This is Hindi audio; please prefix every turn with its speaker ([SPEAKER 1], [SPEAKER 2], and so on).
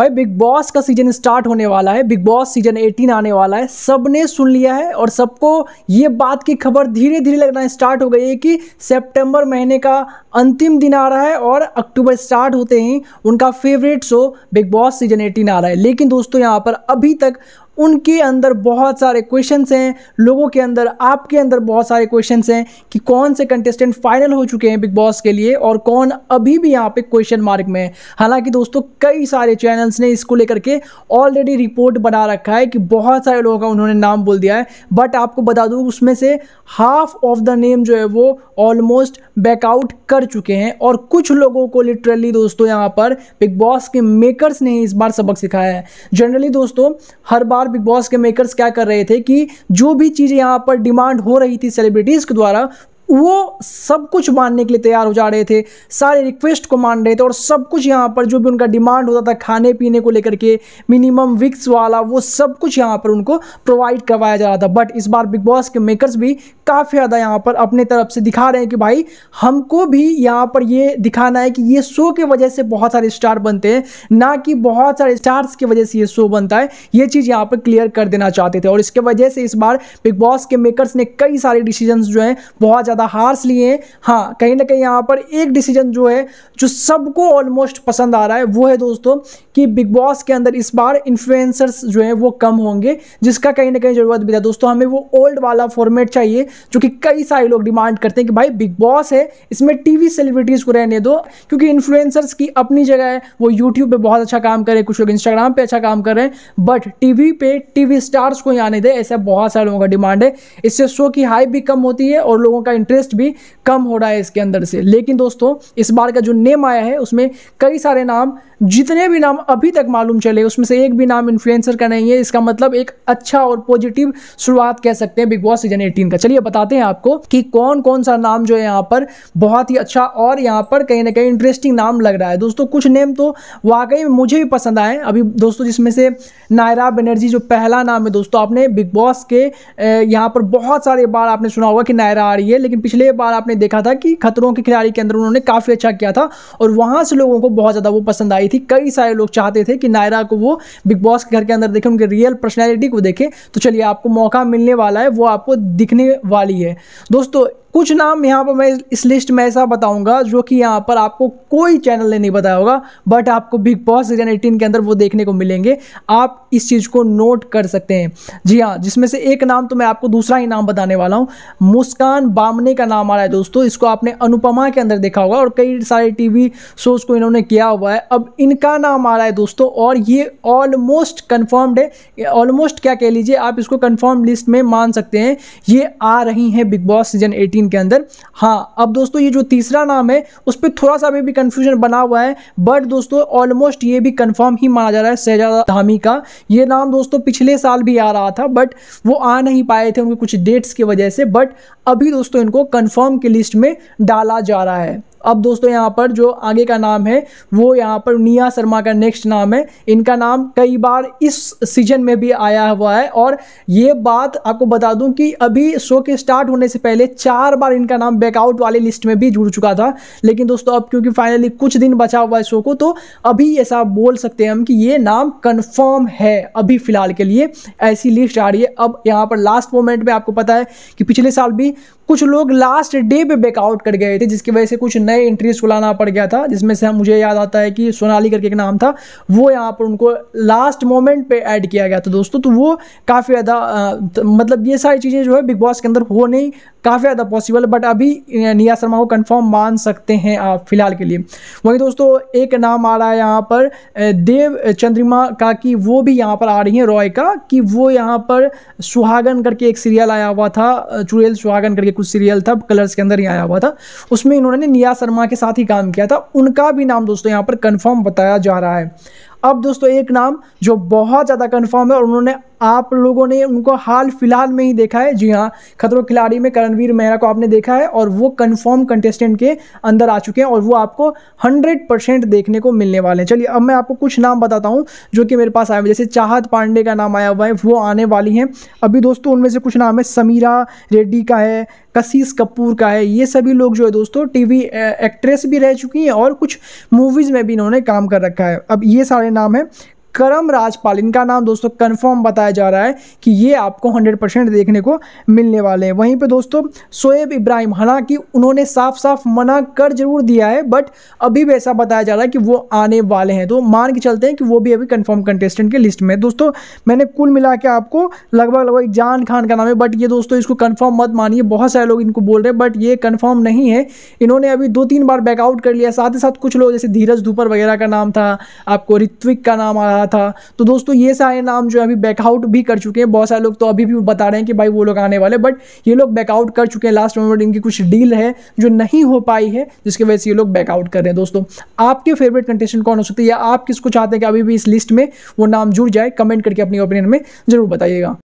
[SPEAKER 1] भाई बिग बॉस का सीजन स्टार्ट होने वाला है बिग बॉस सीजन 18 आने वाला है सब ने सुन लिया है और सबको ये बात की खबर धीरे धीरे लगना स्टार्ट हो गई है कि सितंबर महीने का अंतिम दिन आ रहा है और अक्टूबर स्टार्ट होते ही उनका favourite show Bigg boss season 18 आ रहा है लेकिन दोस्तों यहाँ पर अभी तक उनके अंदर बहुत सारे क्वेश्चन हैं लोगों के अंदर आपके अंदर बहुत सारे क्वेश्चन हैं कि कौन से कंटेस्टेंट फाइनल हो चुके हैं बिग बॉस के लिए और कौन अभी भी यहाँ पे क्वेश्चन मार्क में है हालांकि दोस्तों कई सारे चैनल्स ने इसको लेकर के ऑलरेडी रिपोर्ट बना रखा है कि बहुत सारे लोगों का उन्होंने नाम बोल दिया है बट आपको बता दूँ उसमें से हाफ ऑफ द नेम जो है वो ऑलमोस्ट बैकआउट कर चुके हैं और कुछ लोगों को लिटरली दोस्तों यहाँ पर बिग बॉस के मेकर्स ने इस बार सबक सिखाया है जनरली दोस्तों हर बार बिग बॉस के मेकर्स क्या कर रहे थे कि जो भी चीज़ें यहाँ पर डिमांड हो रही थी सेलिब्रिटीज़ के द्वारा वो सब कुछ मानने के लिए तैयार हो जा रहे थे सारे रिक्वेस्ट को मान रहे थे और सब कुछ यहाँ पर जो भी उनका डिमांड होता था खाने पीने को लेकर के मिनिमम विक्स वाला वो सब कुछ यहाँ पर उनको प्रोवाइड करवाया जा रहा था बट इस बार बिग बॉस के मेकर्स भी काफ़ी ज़्यादा यहाँ पर अपने तरफ से दिखा रहे हैं कि भाई हमको भी यहाँ पर ये दिखाना है कि ये शो के वजह से बहुत सारे स्टार बनते हैं ना कि बहुत सारे स्टार्स की वजह से ये शो बनता है ये चीज़ यहाँ पर क्लियर कर देना चाहते थे और इसके वजह से इस बार बिग बॉस के मेकर्स ने कई सारे डिसीजन जो हैं बहुत ज़्यादा ज़्यादा हार्स लिए हाँ कहीं ना कहीं यहाँ पर एक डिसीजन जो है जो सबको ऑलमोस्ट पसंद आ रहा है वो है दोस्तों कि बिग बॉस के अंदर इस बार इन्फ्लुएंसर्स जो है वो कम होंगे जिसका कहीं ना कहीं ज़रूरत भी था दोस्तों हमें वो ओल्ड वाला फॉर्मेट चाहिए जो कि कई सारे लोग डिमांड करते हैं कि भाई बिग बॉस है इसमें टीवी सेलिब्रिटीज़ को रहने दो क्योंकि इन्फ्लुएंसर्स की अपनी जगह है वो यूट्यूब पर बहुत अच्छा काम करें कुछ लोग इंस्टाग्राम पर अच्छा काम कर रहे हैं बट टीवी पे टीवी अच्छा स्टार्स को ही आने दे ऐसा बहुत सारे लोगों का डिमांड है इससे शो की हाई भी कम होती है और लोगों का इंटरेस्ट भी कम हो रहा है इसके अंदर से लेकिन दोस्तों इस बार का जो नेम आया है उसमें कई सारे नाम जितने भी नाम अभी तक मालूम चले उसमें से एक भी नाम इन्फ्लुएंसर का नहीं है इसका मतलब एक अच्छा और पॉजिटिव शुरुआत कह सकते हैं बिग बॉस सीजन एटीन का चलिए बताते हैं आपको कि कौन कौन सा नाम जो है यहाँ पर बहुत ही अच्छा और यहाँ पर कहीं ना कहीं इंटरेस्टिंग नाम लग रहा है दोस्तों कुछ नेम तो वाकई मुझे भी पसंद आए अभी दोस्तों जिसमें से नायरा बनर्जी जो पहला नाम है दोस्तों आपने बिग बॉस के यहाँ पर बहुत सारे बार आपने सुना होगा कि नायरा आ रही है लेकिन पिछले बार आपने देखा था कि खतरों के खिलाड़ी के अंदर उन्होंने काफ़ी अच्छा किया था और वहाँ से लोगों को बहुत ज़्यादा वो पसंद आई थी कई सारे लोग चाहते थे कि नायरा को वो बिग बॉस के घर के अंदर देखें उनके रियल पर्सनैलिटी को देखें तो चलिए आपको मौका मिलने वाला है वो आपको दिखने वाली है दोस्तों कुछ नाम यहाँ पर मैं इस लिस्ट में ऐसा बताऊंगा जो कि यहाँ पर आपको कोई चैनल ने नहीं बताया होगा बट आपको बिग बॉस सीजन एटीन के अंदर वो देखने को मिलेंगे आप इस चीज़ को नोट कर सकते हैं जी हाँ जिसमें से एक नाम तो मैं आपको दूसरा ही नाम बताने वाला हूँ मुस्कान बामने का नाम आ रहा है दोस्तों इसको आपने अनुपमा के अंदर देखा होगा और कई सारे टीवी शोज को इन्होंने किया हुआ है अब इनका नाम आ रहा है दोस्तों और ये ऑलमोस्ट कन्फर्म्ड है ऑलमोस्ट क्या कह लीजिए आप इसको कन्फर्म लिस्ट में मान सकते हैं ये आ रही हैं Bigg boss season eighteen nineteen के अंदर हाँ अब दोस्तों ये जो तीसरा नाम है उस पर थोड़ा सा अभी भी कन्फ्यूजन बना हुआ है बट दोस्तों ऑलमोस्ट ये भी कन्फर्म ही माना जा रहा है शहजादा धामी का ये नाम दोस्तों पिछले साल भी आ रहा था बट वो आ नहीं पाए थे उनके कुछ डेट्स की वजह से बट अभी दोस्तों इनको कन्फर्म की लिस्ट में डाला जा रहा है अब दोस्तों यहाँ पर जो आगे का नाम है वो यहाँ पर निया शर्मा का नेक्स्ट नाम है इनका नाम कई बार इस सीजन में भी आया हुआ है और ये बात आपको बता दूं कि अभी शो के स्टार्ट होने से पहले चार बार इनका नाम बैकआउट वाले लिस्ट में भी जुड़ चुका था लेकिन दोस्तों अब क्योंकि फाइनली कुछ दिन बचा हुआ है शो को तो अभी ऐसा बोल सकते हैं हम कि ये नाम कन्फर्म है अभी फिलहाल के लिए ऐसी लिस्ट आ रही है अब यहाँ पर लास्ट मोमेंट में आपको पता है कि पिछले साल भी कुछ लोग लास्ट डे पर बैकआउट कर गए थे जिसकी वजह से कुछ नए एंट्रीज को लाना पड़ गया था जिसमें से मुझे याद आता है कि सोनाली करके एक नाम था वो यहाँ पर उनको लास्ट मोमेंट पे ऐड किया गया था दोस्तों तो वो काफ़ी ज़्यादा मतलब ये सारी चीज़ें जो है बिग बॉस के अंदर हो नहीं काफ़ी ज़्यादा पॉसिबल बट अभी निया शर्मा को कंफर्म मान सकते हैं आप फिलहाल के लिए वहीं दोस्तों एक नाम आ रहा है यहाँ पर देव चंद्रिमा का कि वो भी यहाँ पर आ रही हैं रॉय का कि वो यहाँ पर सुहागन करके एक सीरियल आया हुआ था चुड़ैल सुहागन करके कुछ सीरियल था कलर्स के अंदर ही आया हुआ था उसमें इन्होंने निया शर्मा के साथ ही काम किया था उनका भी नाम दोस्तों यहाँ पर कन्फर्म बताया जा रहा है अब दोस्तों एक नाम जो बहुत ज़्यादा कन्फर्म है और उन्होंने आप लोगों ने उनको हाल फिलहाल में ही देखा है जी हाँ खतरों खिलाड़ी में करणवीर मेहरा को आपने देखा है और वो कन्फर्म कंटेस्टेंट के अंदर आ चुके हैं और वो आपको हंड्रेड परसेंट देखने को मिलने वाले हैं चलिए अब मैं आपको कुछ नाम बताता हूँ जो कि मेरे पास आए हुए जैसे चाहत पांडे का नाम आया हुआ है वो आने वाली हैं अभी दोस्तों उनमें से कुछ नाम है समीरा रेड्डी का है कशीस कपूर का है ये सभी लोग जो है दोस्तों टीवी एक्ट्रेस भी रह चुकी हैं और कुछ मूवीज़ में भी इन्होंने काम कर रखा है अब ये सारे नाम हैं करम राजपाल इनका नाम दोस्तों कंफर्म बताया जा रहा है कि ये आपको 100 परसेंट देखने को मिलने वाले हैं वहीं पे दोस्तों शोएब इब्राहिम हालांकि उन्होंने साफ साफ मना कर जरूर दिया है बट अभी भी ऐसा बताया जा रहा है कि वो आने वाले हैं तो मान के चलते हैं कि वो भी अभी कन्फर्म कंटेस्टेंट के लिस्ट में दोस्तों मैंने कुल मिला के आपको लगभग लगभग जान खान का नाम है बट ये दोस्तों इसको कन्फर्म मत मानिए बहुत सारे लोग इनको बोल रहे हैं बट ये कन्फर्म नहीं है इन्होंने अभी दो तीन बार बैकआउट कर लिया साथ ही साथ कुछ लोग जैसे धीरज धूपर वगैरह का नाम था आपको ऋत्विक का नाम आ रहा रहा था तो दोस्तों ये सारे नाम जो है अभी बैकआउट भी कर चुके हैं बहुत सारे लोग तो अभी भी बता रहे हैं कि भाई वो लोग आने वाले बट ये लोग बैकआउट कर चुके हैं लास्ट मोमेंट इनकी कुछ डील है जो नहीं हो पाई है जिसकी वजह से ये लोग बैकआउट कर रहे हैं दोस्तों आपके फेवरेट कंटेस्टेंट कौन हो सकते हैं या आप किसको चाहते हैं कि अभी भी इस लिस्ट में वो नाम जुड़ जाए कमेंट करके अपनी ओपिनियन में जरूर बताइएगा